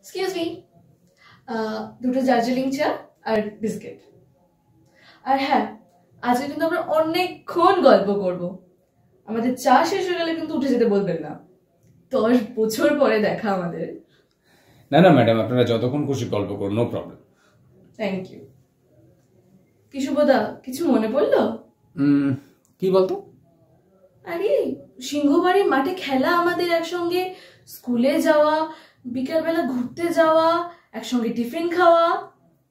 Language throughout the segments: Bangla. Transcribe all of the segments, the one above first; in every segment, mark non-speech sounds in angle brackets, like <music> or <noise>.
এক্সকিউজ মি uh, দুটো দার্জিলিং চা আর বিস্কিট আর হ্যাঁ আজকে কিন্তু আমরা অনেকক্ষণ গল্প করব আমাদের চা শেষ হয়ে গেলে কিন্তু উঠে যেতে বলবেন না দশ বছর পরে দেখা আমাদের না না ম্যাডাম আপনারা যতক্ষণ খুশি গল্প করুন নো প্রবলেম থ্যাংক ইউ কিশুবদা কিছু মনে পড়লো কি বলতো আরে সিংহবাড়ির মাঠে খেলা আমাদের একসঙ্গে স্কুলে যাওয়া বিকালবেলা ঘুরতে যাওয়া একসঙ্গে টিফিন খাওয়া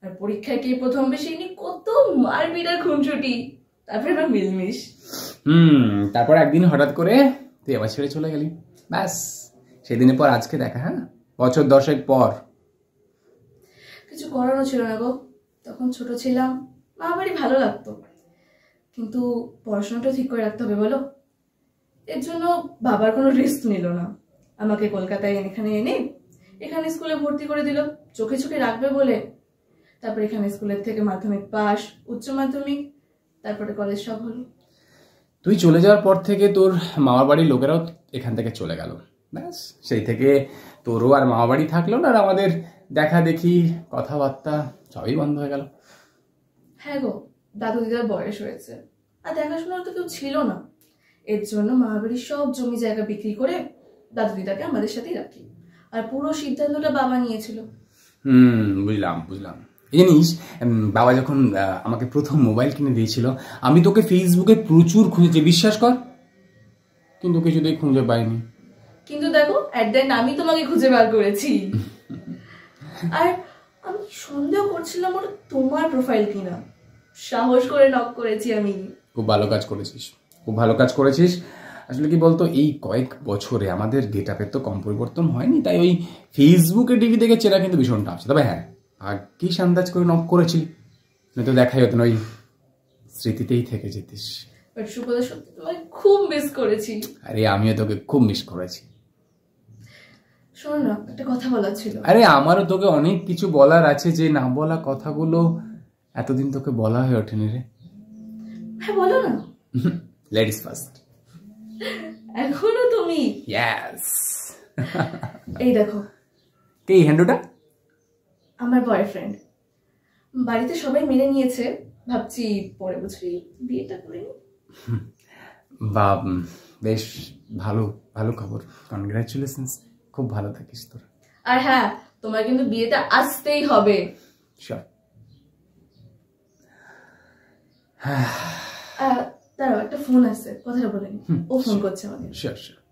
আর পরীক্ষায় কে প্রথম বেশি নি কত মারপিট আর ছুটি তারপরে আমরা মিলমিশ হুম তারপর একদিন হঠাৎ করে তুই আবার ছেড়ে চলে গেলি ব্যাস সেদিনের পর আজকে দেখা হ্যাঁ বছর দশেক পর কিছু করারও ছিল না গো তখন ছোট ছিলাম মা বাড়ি ভালো লাগতো কিন্তু পড়াশোনাটা ঠিক করে রাখতে হবে বলো এর জন্য বাবার কোনো রিস্ক নিল না আমাকে কলকাতায় এখানে এনে এখানে স্কুলে ভর্তি করে দিল চোখে চোখে রাখবে বলে তারপর এখানে স্কুলের থেকে মাধ্যমিক পাস উচ্চ মাধ্যমিক তারপরে কলেজ সব হলো তুই চলে যাওয়ার পর থেকে তোর মামার বাড়ির লোকেরাও এখান থেকে চলে গেল ব্যাস সেই থেকে তোরও আর মামা বাড়ি থাকলো না আর আমাদের দেখা দেখি কথাবার্তা সবই বন্ধ হয়ে গেল হ্যাঁ গো দাদু দিদার বয়স হয়েছে আর দেখাশোনার তো কেউ ছিল না এর জন্য মামাবাড়ির সব জমি জায়গা বিক্রি করে দিদাকে আমাদের সাথেই রাখি আর পুরো সিদ্ধান্তটা বাবা নিয়েছিল হুম বুঝলাম বুঝলাম জানিস বাবা যখন আমাকে প্রথম মোবাইল কিনে দিয়েছিল আমি তোকে ফেসবুকে প্রচুর খুঁজেছি বিশ্বাস কর কিন্তু কিছুতেই খুঁজে পাইনি কিন্তু দেখো অ্যাট দেন আমি তোমাকে খুঁজে বার করেছি <laughs> আর আমি সন্দেহ করছিলাম ওটা তোমার প্রোফাইল কিনা সাহস করে নক করেছি আমি খুব ভালো কাজ করেছিস খুব ভালো কাজ করেছিস আসলে কি বলতো এই কয়েক বছরে আমাদের ডেট আপের তো কম পরিবর্তন হয়নি তাই ওই ফেসবুকে টিভি দেখে চেনা কিন্তু ভীষণ টাফ তবে হ্যাঁ আগেই সান্দাজ করে নক করেছি নয়তো দেখাই হতো না ওই স্মৃতিতেই থেকে যেতিস খুব মিস করেছি আরে আমিও তোকে খুব মিস করেছি শোন না একটা কথা বলার ছিল আরে আমারও তোকে অনেক কিছু বলার আছে যে না বলা কথাগুলো এতদিন তোকে বলা হয়ে ওঠেনি রে হ্যাঁ বলো না লেডিস <laughs> ফার্স্ট এখনো তুমি ইয়েস এই দেখো কে এই হ্যান্ডোটা আমার বয়ফ্রেন্ড বাড়িতে সবাই মেনে নিয়েছে ভাবছি পরে বছরই বিয়েটা করে বা বেশ ভালো ভালো খবর কনগ্রাচুলেশনস খুব ভালো থাকিস তোর আর হ্যাঁ তোমার কিন্তু বিয়েটা আসতেই হবে হ্যাঁ ফোন আছে কথাটা বলেন ও ফোন করছে আমাকে শিওর শিওর